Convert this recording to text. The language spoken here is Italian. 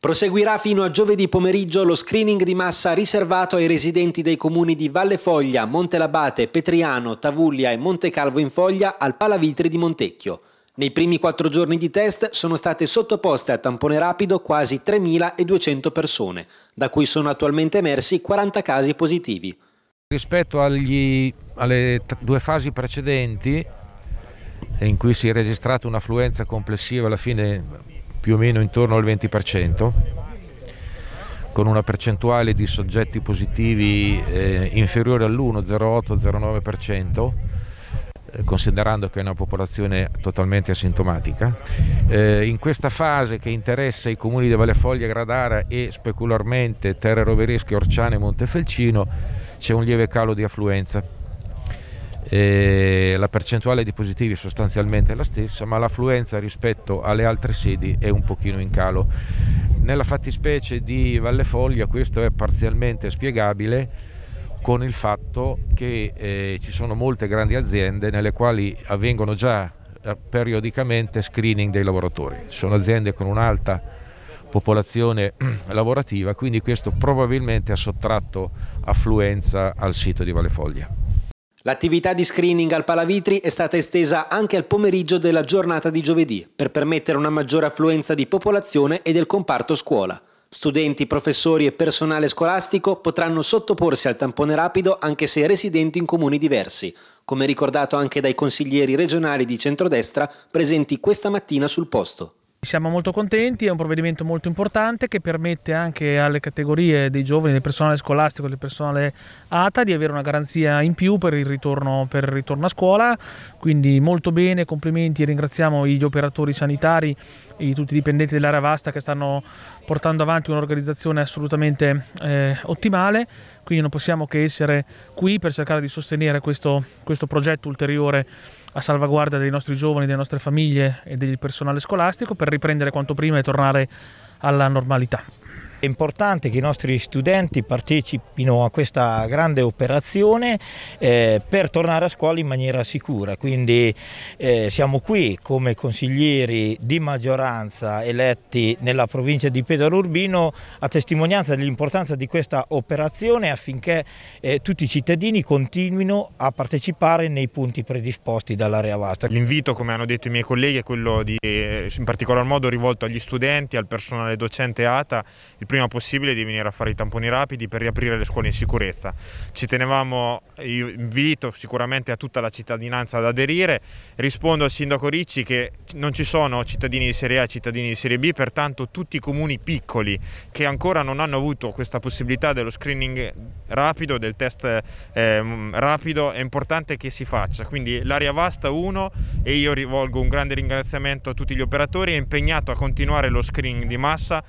Proseguirà fino a giovedì pomeriggio lo screening di massa riservato ai residenti dei comuni di Valle Foglia, Montelabate, Petriano, Tavuglia e Montecalvo in Foglia al Palavitri di Montecchio. Nei primi quattro giorni di test sono state sottoposte a tampone rapido quasi 3.200 persone, da cui sono attualmente emersi 40 casi positivi. Rispetto agli, alle due fasi precedenti, in cui si è registrata un'affluenza complessiva alla fine più o meno intorno al 20%, con una percentuale di soggetti positivi eh, inferiore all'1,08-09%, eh, considerando che è una popolazione totalmente asintomatica. Eh, in questa fase che interessa i comuni di Vallefoglia, Gradara e specularmente Terre Roverische, Orciane e Montefelcino, c'è un lieve calo di affluenza eh, la percentuale di positivi sostanzialmente è la stessa, ma l'affluenza rispetto alle altre sedi è un pochino in calo. Nella fattispecie di Valle Foglia questo è parzialmente spiegabile con il fatto che eh, ci sono molte grandi aziende nelle quali avvengono già eh, periodicamente screening dei lavoratori. Sono aziende con un'alta popolazione lavorativa, quindi questo probabilmente ha sottratto affluenza al sito di Valle Foglia. L'attività di screening al Palavitri è stata estesa anche al pomeriggio della giornata di giovedì per permettere una maggiore affluenza di popolazione e del comparto scuola. Studenti, professori e personale scolastico potranno sottoporsi al tampone rapido anche se residenti in comuni diversi, come ricordato anche dai consiglieri regionali di centrodestra presenti questa mattina sul posto. Siamo molto contenti, è un provvedimento molto importante che permette anche alle categorie dei giovani, del personale scolastico e del personale ATA di avere una garanzia in più per il, ritorno, per il ritorno a scuola, quindi molto bene, complimenti e ringraziamo gli operatori sanitari e tutti i dipendenti dell'area vasta che stanno portando avanti un'organizzazione assolutamente eh, ottimale, quindi non possiamo che essere qui per cercare di sostenere questo, questo progetto ulteriore a salvaguardia dei nostri giovani, delle nostre famiglie e del personale scolastico per riprendere quanto prima e tornare alla normalità. È importante che i nostri studenti partecipino a questa grande operazione eh, per tornare a scuola in maniera sicura, quindi eh, siamo qui come consiglieri di maggioranza eletti nella provincia di Pedro Urbino a testimonianza dell'importanza di questa operazione affinché eh, tutti i cittadini continuino a partecipare nei punti predisposti dall'area vasta. L'invito, come hanno detto i miei colleghi, è quello di, eh, in particolar modo rivolto agli studenti, al personale docente ATA, il prima possibile di venire a fare i tamponi rapidi per riaprire le scuole in sicurezza. Ci tenevamo, io invito sicuramente a tutta la cittadinanza ad aderire, rispondo al sindaco Ricci che non ci sono cittadini di serie A e cittadini di serie B, pertanto tutti i comuni piccoli che ancora non hanno avuto questa possibilità dello screening rapido, del test eh, rapido, è importante che si faccia. Quindi l'area vasta 1 e io rivolgo un grande ringraziamento a tutti gli operatori, è impegnato a continuare lo screening di massa